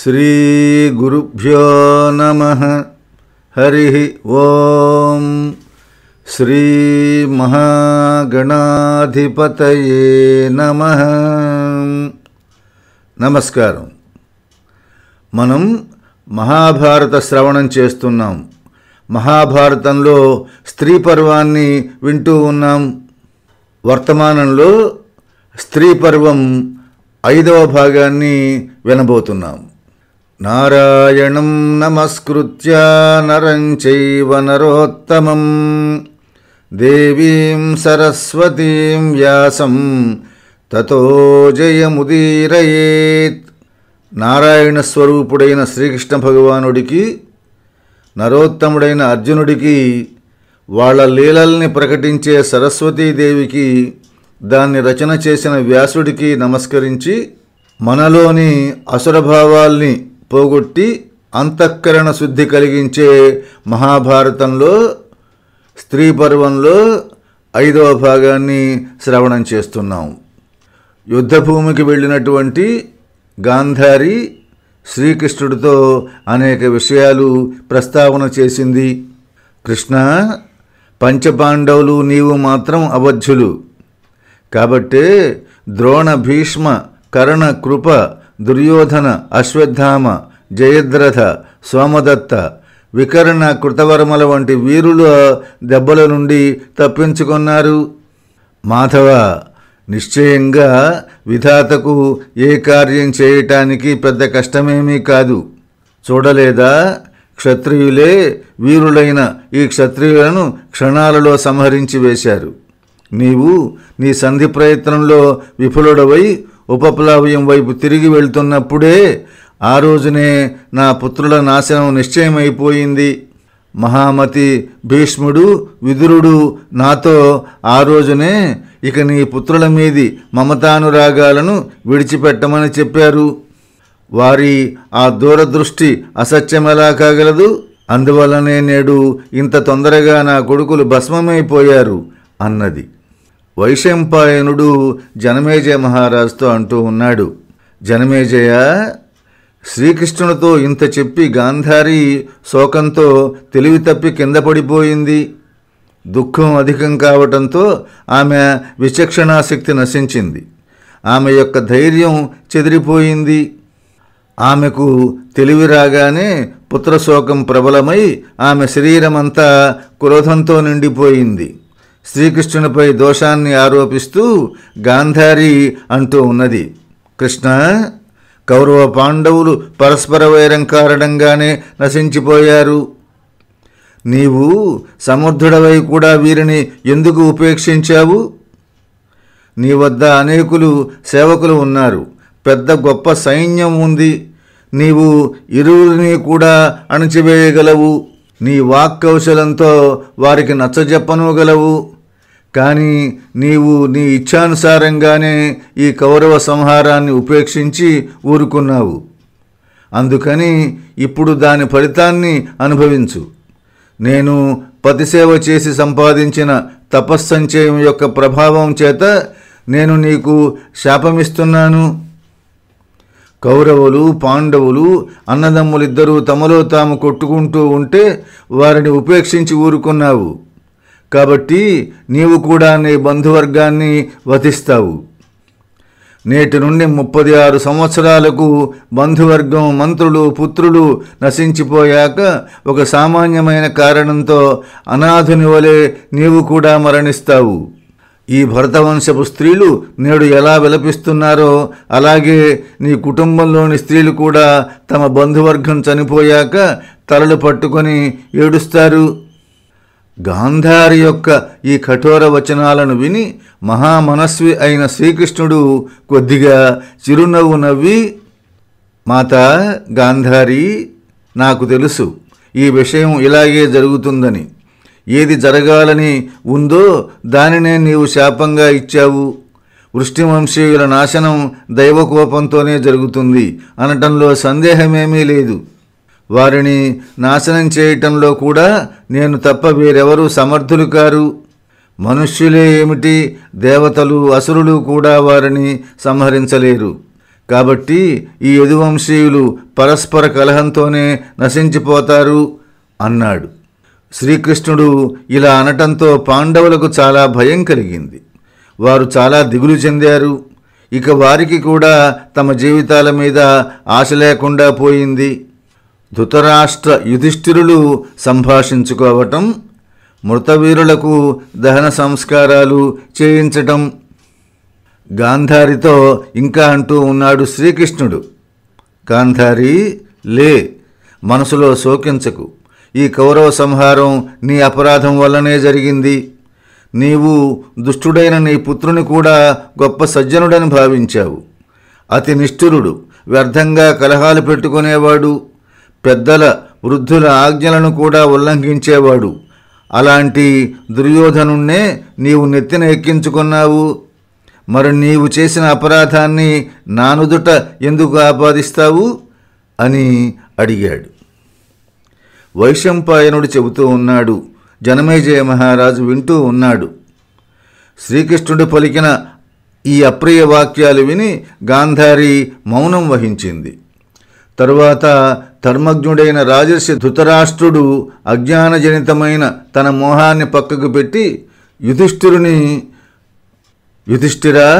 శ్రీగురుభ్యో నమ హరి ఓం శ్రీమహాగణాధిపత నమస్కారం మనం మహాభారత శ్రవణం చేస్తున్నాం మహాభారతంలో స్త్రీ పర్వాన్ని వింటూ ఉన్నాం వర్తమానంలో స్త్రీ పర్వం ఐదవ భాగాన్ని వినబోతున్నాం నారాయణం నమస్కృత్య నరం చైవ నరోత్తమం దేవీం సరస్వతీం వ్యాసం తతో జయముదీరయేత్ నారాయణ స్వరూపుడైన శ్రీకృష్ణ భగవానుడికి నరోత్తముడైన అర్జునుడికి వాళ్ళ లీలల్ని ప్రకటించే సరస్వతీదేవికి దాన్ని రచన చేసిన వ్యాసుడికి నమస్కరించి మనలోని అసురభావాల్ని పోగొట్టి అంతఃకరణ శుద్ధి కలిగించే మహాభారతంలో స్త్రీ పర్వంలో ఐదవ భాగాన్ని శ్రవణం చేస్తున్నాం యుద్ధభూమికి వెళ్ళినటువంటి గాంధారి శ్రీకృష్ణుడితో అనేక విషయాలు ప్రస్తావన చేసింది కృష్ణ పంచపాండవులు నీవు మాత్రం అవధ్యులు కాబట్టే ద్రోణ భీష్మ కరణ కృప దుర్యోధన అశ్వత్థామ జయద్రథ సోమదత్త వికర్ణ కృతవర్మల వంటి వీరుల దెబ్బల నుండి తప్పించుకున్నారు మాధవ నిశ్చయంగా విధాతకు ఏ కార్యం చేయటానికి పెద్ద కష్టమేమీ కాదు చూడలేదా క్షత్రియులే వీరులైన ఈ క్షత్రియులను క్షణాలలో సంహరించి వేశారు నీవు నీ సంధి ప్రయత్నంలో విఫలుడవై ఉపప్లావ్యం వైపు తిరిగి వెళ్తున్నప్పుడే ఆ రోజునే నా పుత్రుల నాశనం నిశ్చయమైపోయింది మహామతి భీష్ముడు విదురుడు నాతో ఆ రోజునే ఇక నీ పుత్రుల మీది మమతానురాగాలను విడిచిపెట్టమని చెప్పారు వారి ఆ దూరదృష్టి అసత్యమెలా కాగలదు అందువలనే నేడు ఇంత తొందరగా నా కొడుకులు భస్మమైపోయారు అన్నది వైశంపాయనుడు జనమేజయ మహారాజుతో అంటూ ఉన్నాడు జనమేజయ శ్రీకృష్ణునితో ఇంత చెప్పి గాంధారి శోకంతో తెలివి తప్పి కింద పడిపోయింది దుఃఖం అధికం కావటంతో ఆమె విచక్షణాశక్తి నశించింది ఆమె యొక్క ధైర్యం చెదిరిపోయింది ఆమెకు తెలివి రాగానే పుత్రశోకం ప్రబలమై ఆమె శరీరమంతా క్రోధంతో నిండిపోయింది శ్రీకృష్ణునిపై దోషాన్ని ఆరోపిస్తూ గాంధారి అంటూ ఉన్నది కృష్ణ కౌరవ పాండవులు పరస్పర వైరం కారణంగానే నశించిపోయారు నీవు సమర్థుడవై కూడా వీరిని ఎందుకు ఉపేక్షించావు నీ వద్ద అనేకులు సేవకులు ఉన్నారు పెద్ద గొప్ప సైన్యం ఉంది నీవు ఇరువురిని కూడా అణచివేయగలవు నీ వాక్ కౌశలంతో వారికి నచ్చజెప్పనుగలవు కానీ నీవు నీ ఇచ్ఛానుసారంగానే ఈ కౌరవ సంహారాన్ని ఉపేక్షించి ఊరుకున్నావు అందుకని ఇప్పుడు దాని ఫలితాన్ని అనుభవించు నేను పతిసేవ చేసి సంపాదించిన తపస్సంచయం యొక్క ప్రభావం చేత నేను నీకు శాపమిస్తున్నాను కౌరవులు పాండవులు అన్నదమ్ములిద్దరూ తమలో తాము కొట్టుకుంటూ ఉంటే వారిని ఉపేక్షించి ఊరుకున్నావు కాబట్టి నీవు కూడా నీ బంధువర్గాన్ని వధిస్తావు నేటి నుండి ముప్పది ఆరు సంవత్సరాలకు బంధువర్గం మంత్రులు పుత్రులు నశించిపోయాక ఒక సామాన్యమైన కారణంతో అనాథుని వలె నీవు కూడా మరణిస్తావు ఈ భరతవంశపు స్త్రీలు నేడు ఎలా విలపిస్తున్నారో అలాగే నీ కుటుంబంలోని స్త్రీలు కూడా తమ బంధువర్గం చనిపోయాక తలలు పట్టుకొని ఏడుస్తారు గాంధారి యొక్క ఈ కఠోర వచనాలను విని మహామనస్వి అయిన శ్రీకృష్ణుడు కొద్దిగా చిరునవ్వు నవ్వి మాత గాంధారి నాకు తెలుసు ఈ విషయం ఇలాగే జరుగుతుందని ఏది జరగాలని ఉందో దానినే నీవు శాపంగా ఇచ్చావు వృష్టివంశీయుల నాశనం దైవకోపంతోనే జరుగుతుంది అనటంలో సందేహమేమీ లేదు వారిని నాశనం చేయటంలో కూడా నేను తప్ప వేరెవరూ సమర్థులు కారు మనుష్యులే ఏమిటి దేవతలు అసురులు కూడా వారిని సంహరించలేరు కాబట్టి ఈ యదువంశీయులు పరస్పర కలహంతోనే నశించిపోతారు అన్నాడు శ్రీకృష్ణుడు ఇలా అనటంతో పాండవులకు చాలా భయం కలిగింది వారు చాలా దిగులు చెందారు ఇక వారికి కూడా తమ జీవితాల మీద ఆశ లేకుండా పోయింది ధృతరాష్ట్ర యుధిష్ఠిరులు సంభాషించుకోవటం మృతవీరులకు దహన సంస్కారాలు చేయించటం గాంధారితో ఇంకా అంటూ ఉన్నాడు శ్రీకృష్ణుడు గాంధారి లే మనసులో శోకించకు ఈ కౌరవ సంహారం నీ అపరాధం వల్లనే జరిగింది నీవు దుష్టుడైన నీ పుత్రుని కూడా గొప్ప సజ్జనుడని భావించావు అతి నిష్ఠురుడు వ్యర్థంగా కలహాలు పెట్టుకునేవాడు పెద్దల వృద్ధుల ఆజ్ఞలను కూడా ఉల్లంఘించేవాడు అలాంటి దుర్యోధనుణ్ణే నీవు నెత్తిన ఎక్కించుకున్నావు మరి నీవు చేసిన అపరాధాన్ని నానుదుట ఎందుకు ఆపాదిస్తావు అని అడిగాడు వైశంపాయనుడు చెబుతూ ఉన్నాడు జనమేజయ మహారాజు వింటూ ఉన్నాడు శ్రీకృష్ణుడు పలికిన ఈ అప్రియ వాక్యాలు విని గాంధారి మౌనం వహించింది తరువాత ధర్మజ్ఞుడైన రాజర్షి ధృతరాష్ట్రుడు అజ్ఞానజనితమైన తన మోహాన్ని పక్కకు పెట్టి యుధిష్ఠిరుని యుధిష్ఠిరా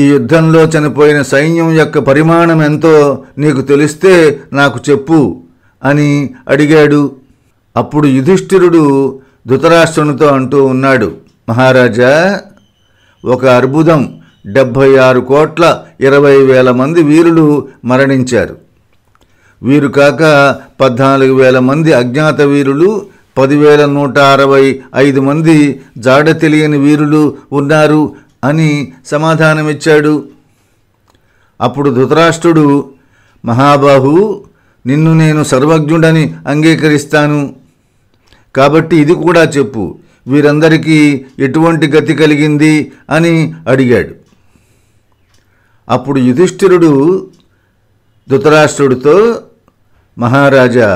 ఈ యుద్ధంలో చనిపోయిన సైన్యం యొక్క పరిమాణం ఎంతో నీకు తెలిస్తే నాకు చెప్పు అని అడిగాడు అప్పుడు యుధిష్ఠిరుడు ధృతరాష్ట్రునితో అంటూ ఉన్నాడు మహారాజా ఒక అర్బుదం డెబ్భై ఆరు కోట్ల ఇరవై వేల మంది వీరులు మరణించారు వీరు కాక పద్నాలుగు వేల మంది అజ్ఞాత వీరులు పదివేల నూట అరవై ఐదు మంది జాడ తెలియని వీరులు ఉన్నారు అని సమాధానమిచ్చాడు అప్పుడు ధృతరాష్ట్రుడు మహాబాహు నిన్ను నేను సర్వజ్ఞుడని అంగీకరిస్తాను కాబట్టి ఇది కూడా చెప్పు వీరందరికీ ఎటువంటి గతి కలిగింది అని అడిగాడు అప్పుడు యుధిష్ఠిరుడు ధృతరాష్ట్రుడితో మహారాజా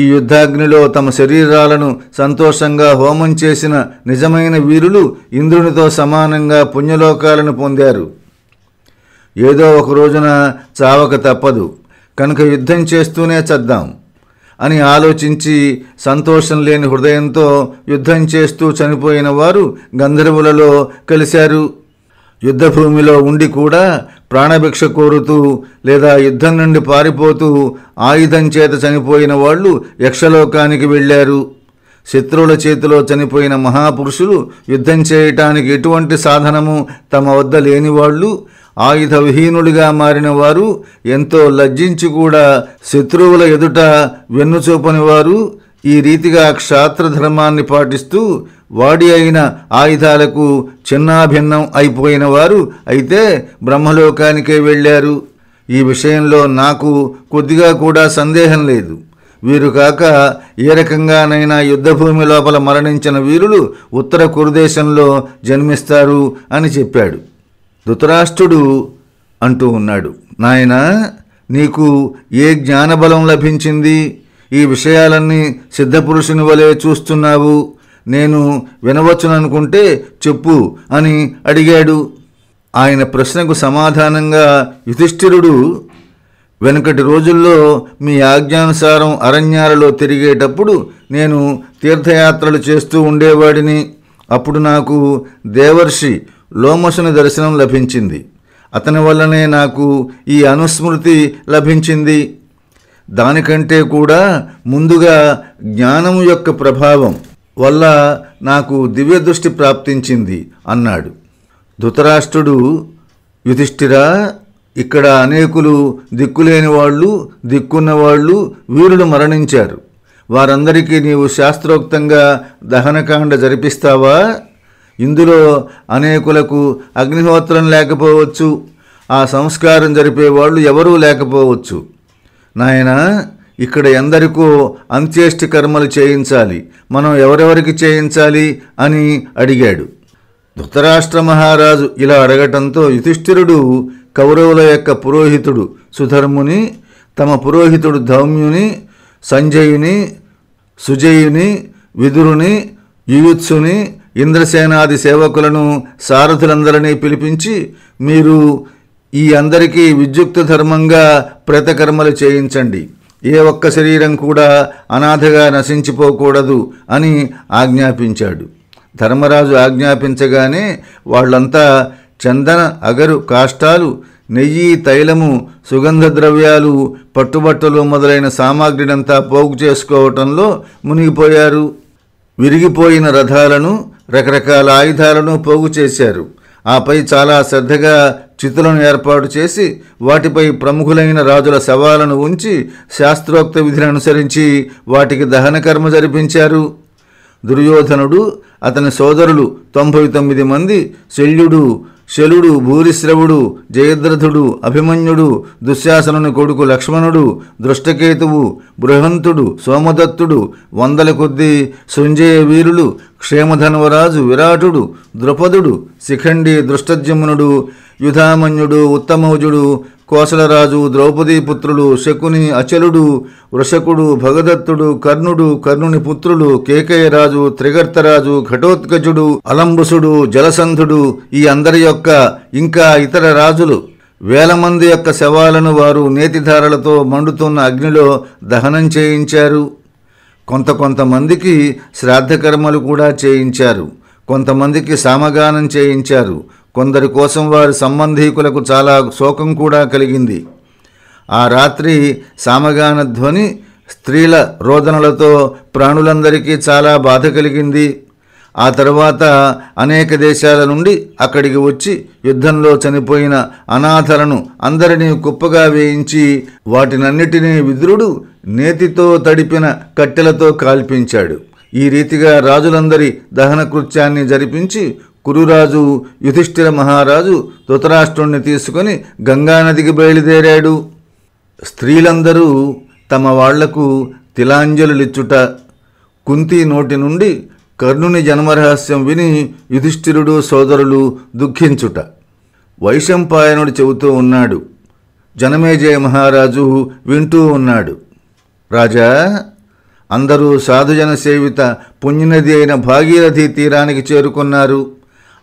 ఈ యుద్ధాగ్నిలో తమ శరీరాలను సంతోషంగా హోమం చేసిన నిజమైన వీరులు ఇంద్రునితో సమానంగా పుణ్యలోకాలను పొందారు ఏదో ఒక రోజున చావక తప్పదు కనుక యుద్ధం చేస్తూనే చద్దాం అని ఆలోచించి సంతోషం లేని హృదయంతో యుద్ధం చేస్తూ చనిపోయిన వారు గంధర్వులలో కలిశారు యుద్ధభూమిలో ఉండి కూడా ప్రాణభిక్ష కోరుతూ లేదా యుద్ధం నుండి పారిపోతూ ఆయుధం చేత చనిపోయిన వాళ్ళు యక్షలోకానికి వెళ్ళారు శత్రువుల చేతిలో చనిపోయిన మహాపురుషులు యుద్ధం చేయటానికి ఎటువంటి సాధనము తమ వద్ద లేనివాళ్ళు ఆయుధ విహీనులుగా మారిన వారు ఎంతో లజ్జించి కూడా శత్రువుల ఎదుట వెన్నుచూపని వారు ఈ రీతిగా క్షాత్ర ధర్మాన్ని పాటిస్తూ వాడి అయిన ఆయుధాలకు చిన్నాభిన్నం అయిపోయిన వారు అయితే బ్రహ్మలోకానికే వెళ్ళారు ఈ విషయంలో నాకు కొద్దిగా కూడా సందేహం లేదు వీరు కాక ఏ రకంగానైనా యుద్ధభూమి లోపల మరణించిన వీరులు ఉత్తర కురుదేశంలో జన్మిస్తారు అని చెప్పాడు ధృతరాష్ట్రుడు అంటూ ఉన్నాడు నాయన నీకు ఏ జ్ఞానబలం లభించింది ఈ విషయాలన్నీ సిద్ధపురుషుని వలె చూస్తున్నావు నేను వినవచ్చుననుకుంటే చెప్పు అని అడిగాడు ఆయన ప్రశ్నకు సమాధానంగా యుధిష్ఠిరుడు వెనుకటి రోజుల్లో మీ ఆజ్ఞానుసారం అరణ్యాలలో తిరిగేటప్పుడు నేను తీర్థయాత్రలు చేస్తూ ఉండేవాడిని అప్పుడు నాకు దేవర్షి లోమసుని దర్శనం లభించింది అతని వల్లనే నాకు ఈ అనుస్మృతి లభించింది దానికంటే కూడా ముందుగా జ్ఞానము యొక్క ప్రభావం వల్ల నాకు దివ్య దృష్టి ప్రాప్తించింది అన్నాడు ధృతరాష్ట్రుడు యుధిష్ఠిరా ఇక్కడ అనేకులు దిక్కులేని వాళ్ళు దిక్కున్న వాళ్ళు వీరుడు మరణించారు వారందరికీ నీవు శాస్త్రోక్తంగా దహనకాండ జరిపిస్తావా ఇందులో అనేకులకు అగ్నిహోత్రం లేకపోవచ్చు ఆ సంస్కారం జరిపేవాళ్ళు ఎవరూ లేకపోవచ్చు నాయనా ఇక్కడ ఎందరికో అంత్యేష్టి కర్మలు చేయించాలి మనం ఎవరెవరికి చేయించాలి అని అడిగాడు ధృతరాష్ట్ర మహారాజు ఇలా అడగటంతో యుధిష్ఠిరుడు కౌరవుల యొక్క పురోహితుడు సుధర్ముని తమ పురోహితుడు ధౌమ్యుని సంజయుని సుజయుని విదురుని యుయుత్సుని ఇంద్రసేనాది సేవకులను సారథులందరినీ పిలిపించి మీరు ఈ అందరికీ విద్యుక్త ధర్మంగా ప్రేతకర్మలు చేయించండి ఏ ఒక్క శరీరం కూడా అనాథగా నశించిపోకూడదు అని ఆజ్ఞాపించాడు ధర్మరాజు ఆజ్ఞాపించగానే వాళ్ళంతా చందన అగరు కాష్టాలు నెయ్యి తైలము సుగంధ ద్రవ్యాలు పట్టుబట్టలు మొదలైన సామాగ్రినంతా పోగు చేసుకోవటంలో మునిగిపోయారు విరిగిపోయిన రథాలను రకరకాల ఆయుధాలను పోగు చేశారు ఆపై చాలా శ్రద్ధగా చితులను ఏర్పాటు చేసి వాటిపై ప్రముఖులైన రాజుల శవాలను ఉంచి శాస్త్రోక్త విధిని అనుసరించి వాటికి దహన కర్మ జరిపించారు దుర్యోధనుడు అతని సోదరులు తొంభై తొమ్మిది మంది శల్యుడు శలుడు భూరిశ్రవుడు జయద్రథుడు అభిమన్యుడు దుశ్శాసనుని కొడుకు లక్ష్మణుడు దృష్టకేతువు బృహంతుడు సోమదత్తుడు వందల కొద్దీ శృంజయ వీరులు క్షేమధన్వరాజు విరాటుడు ద్రుపదుడు శిఖండి దృష్టజ్యమునుడు యుధామన్యుడు ఉత్తమౌజుడు కోసలరాజు ద్రౌపది పుత్రులు శకుని అచలుడు వృషకుడు భగదత్తుడు కర్ణుడు కర్ణుని పుత్రులు కేకయరాజు త్రిగర్తరాజు ఘటోత్కజుడు అలంబుసుడు జలసంధుడు ఈ అందరి యొక్క ఇంకా ఇతర రాజులు వేల మంది యొక్క శవాలను వారు నేతిధారలతో మండుతున్న అగ్నిలో దహనం చేయించారు కొంత కొంతమందికి శ్రాద్ధకర్మలు కూడా చేయించారు కొంతమందికి సామగానం చేయించారు కొందరి కోసం వారి సంబంధీకులకు చాలా శోకం కూడా కలిగింది ఆ రాత్రి సామగాన ధ్వని స్త్రీల రోదనలతో ప్రాణులందరికీ చాలా బాధ కలిగింది ఆ తర్వాత అనేక దేశాల నుండి అక్కడికి వచ్చి యుద్ధంలో చనిపోయిన అనాథలను అందరినీ కుప్పగా వేయించి వాటినన్నిటినీ విద్రుడు నేతితో తడిపిన కట్టెలతో కాల్పించాడు ఈ రీతిగా రాజులందరి దహన కృత్యాన్ని జరిపించి కురురాజు యుధిష్ఠిర మహారాజు ధృతరాష్ట్రుణ్ణి తీసుకుని గంగానదికి బయలుదేరాడు స్త్రీలందరూ తమ వాళ్లకు తిలాంజలులిచ్చుట కుంతి నోటి నుండి కర్ణుని జన్మరహస్యం విని యుధిష్ఠిరుడు సోదరులు దుఃఖించుట వైశంపాయనుడు చెబుతూ ఉన్నాడు జనమేజయ మహారాజు వింటూ ఉన్నాడు రాజా అందరూ సాధుజన సేవిత పుణ్యనది అయిన భాగీరథి తీరానికి చేరుకున్నారు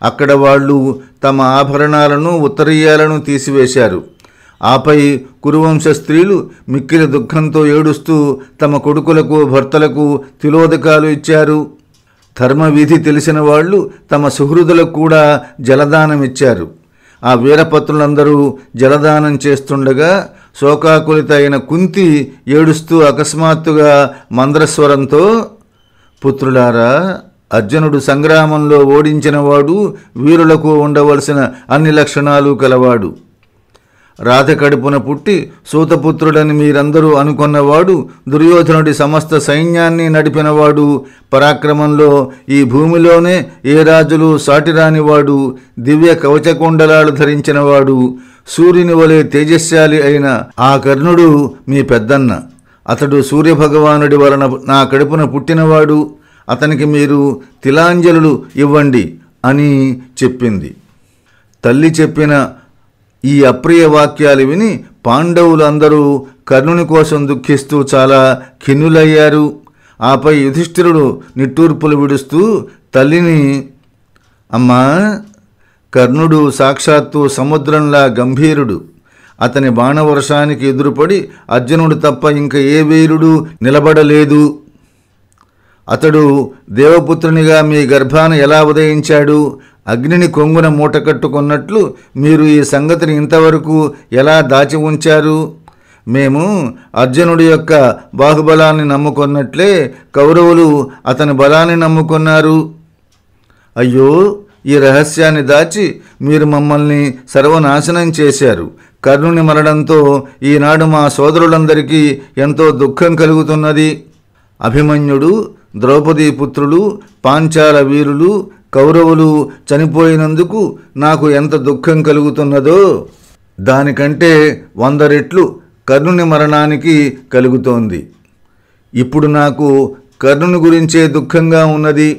అక్కడ వాళ్ళు తమ ఆభరణాలను ఉత్తరీయాలను తీసివేశారు ఆపై కురువంశ స్త్రీలు మిక్కిల దుఃఖంతో ఏడుస్తూ తమ కొడుకులకు భర్తలకు తిలోదకాలు ఇచ్చారు ధర్మవీధి తెలిసిన వాళ్ళు తమ సుహృదులకు కూడా జలదానమిచ్చారు ఆ వీరపత్రులందరూ జలదానం చేస్తుండగా శోకాకులిత అయిన కుంతి ఏడుస్తూ అకస్మాత్తుగా మంద్రస్వరంతో పుత్రులారా అర్జునుడు సంగ్రామంలో ఓడించినవాడు వీరులకు ఉండవలసిన అన్ని లక్షణాలు కలవాడు రాధ కడుపున పుట్టి సూతపుత్రుడని మీరందరూ అనుకున్నవాడు దుర్యోధనుడి సమస్త సైన్యాన్ని నడిపినవాడు పరాక్రమంలో ఈ భూమిలోనే ఏ రాజులు సాటిరానివాడు దివ్య కవచకుండలాలు ధరించినవాడు సూర్యుని వలె తేజస్శాలి అయిన ఆ కర్ణుడు మీ పెద్దన్న అతడు సూర్యభగవానుడి వలన నా కడుపున పుట్టినవాడు అతనికి మీరు తిలాంజలులు ఇవ్వండి అని చెప్పింది తల్లి చెప్పిన ఈ అప్రియ వాక్యాలు విని పాండవులందరూ కర్ణుని కోసం దుఃఖిస్తూ చాలా ఖిన్నులయ్యారు ఆపై యుధిష్ఠిరుడు నిట్టూర్పులు విడుస్తూ తల్లిని అమ్మా కర్ణుడు సాక్షాత్తు సముద్రంలా గంభీరుడు అతని బాణవర్షానికి ఎదురుపడి అర్జునుడు తప్ప ఇంక ఏ వీరుడు నిలబడలేదు అతడు దేవపుత్రునిగా మీ గర్భాన ఎలా ఉదయించాడు అగ్నిని కొంగున మూటకట్టుకున్నట్లు మీరు ఈ సంగతిని ఇంతవరకు ఎలా దాచి ఉంచారు మేము అర్జునుడి యొక్క బాహుబలాన్ని నమ్ముకున్నట్లే కౌరవులు అతని బలాన్ని నమ్ముకున్నారు అయ్యో ఈ రహస్యాన్ని దాచి మీరు మమ్మల్ని సర్వనాశనం చేశారు కర్ణుని మరణంతో ఈనాడు మా సోదరులందరికీ ఎంతో దుఃఖం కలుగుతున్నది అభిమన్యుడు ద్రౌపది పుత్రులు పాంచాల వీరులు కౌరవులు చనిపోయినందుకు నాకు ఎంత దుఃఖం కలుగుతున్నదో దానికంటే వంద రెట్లు కర్ణుని మరణానికి కలుగుతోంది ఇప్పుడు నాకు కర్ణుని గురించే దుఃఖంగా ఉన్నది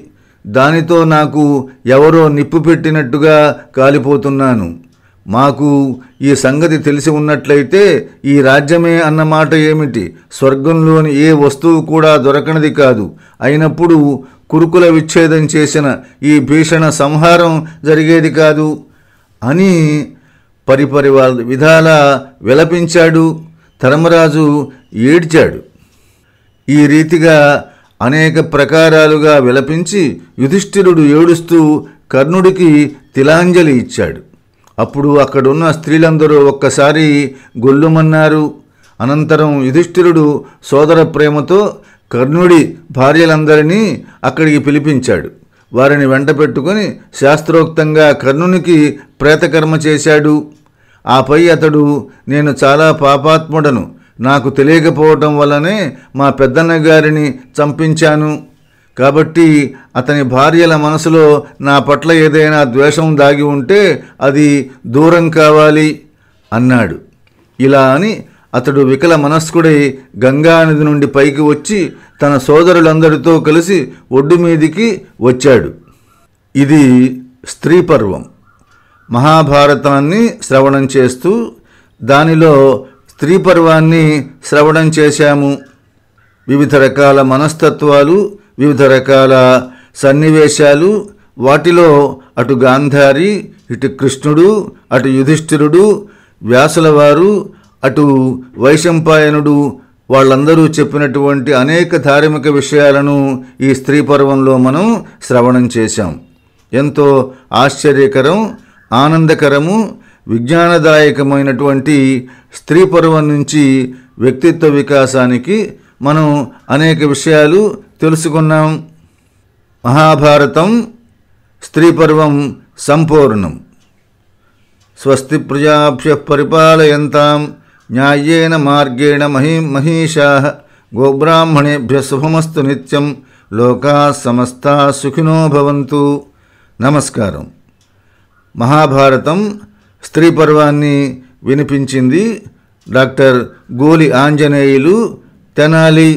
దానితో నాకు ఎవరో నిప్పు పెట్టినట్టుగా కాలిపోతున్నాను మాకు ఈ సంగతి తెలిసి ఉన్నట్లయితే ఈ రాజ్యమే అన్నమాట ఏమిటి స్వర్గంలోని ఏ వస్తువు కూడా దొరకనిది కాదు అయినప్పుడు కురుకుల విచ్ఛేదం చేసిన ఈ భీషణ సంహారం జరిగేది కాదు అని పరిపరి విధాల విలపించాడు ధర్మరాజు ఏడ్చాడు ఈ రీతిగా అనేక ప్రకారాలుగా విలపించి యుధిష్ఠిరుడు ఏడుస్తూ కర్ణుడికి తిలాంజలి ఇచ్చాడు అప్పుడు అక్కడున్న స్త్రీలందరూ ఒక్కసారి గొల్లుమన్నారు అనంతరం యుధిష్ఠిరుడు సోదర ప్రేమతో కర్ణుడి భార్యలందరినీ అక్కడికి పిలిపించాడు వారిని వెంట పెట్టుకొని శాస్త్రోక్తంగా కర్ణునికి ప్రేతకర్మ చేశాడు ఆపై అతడు నేను చాలా పాపాత్ముడను నాకు తెలియకపోవటం వల్లనే మా పెద్దన్న గారిని చంపించాను కాబట్టి అతని భార్యల మనసులో నా పట్ల ఏదైనా ద్వేషం దాగి ఉంటే అది దూరం కావాలి అన్నాడు ఇలా అని అతడు వికల మనస్కుడై గంగానది నుండి పైకి వచ్చి తన సోదరులందరితో కలిసి ఒడ్డు మీదికి వచ్చాడు ఇది స్త్రీ పర్వం మహాభారతాన్ని శ్రవణం చేస్తూ దానిలో స్త్రీ పర్వాన్ని శ్రవణం చేశాము వివిధ రకాల మనస్తత్వాలు వివిధ రకాల సన్నివేశాలు వాటిలో అటు గాంధారి ఇటు కృష్ణుడు అటు యుధిష్ఠిరుడు వ్యాసులవారు అటు వైశంపాయనుడు వాళ్ళందరూ చెప్పినటువంటి అనేక ధార్మిక విషయాలను ఈ స్త్రీ పర్వంలో మనం శ్రవణం చేశాం ఎంతో ఆశ్చర్యకరం ఆనందకరము విజ్ఞానదాయకమైనటువంటి స్త్రీ పర్వం నుంచి వ్యక్తిత్వ వికాసానికి మనం అనేక విషయాలు తెలుసుకున్నాం మహాభారతం స్త్రీ పర్వం సంపూర్ణం స్వస్తి ప్రజాభ్య పరిపాలయంతాం న్యాయేన మార్గేణ మహీ మహిషా గోబ్రాహ్మణేభ్య శుభమస్తు నిత్యం లోకా సమస్తా సుఖినో భవంతు నమస్కారం మహాభారతం స్త్రీ పర్వాన్ని వినిపించింది డాక్టర్ గోలి ఆంజనేయులు తెనాలి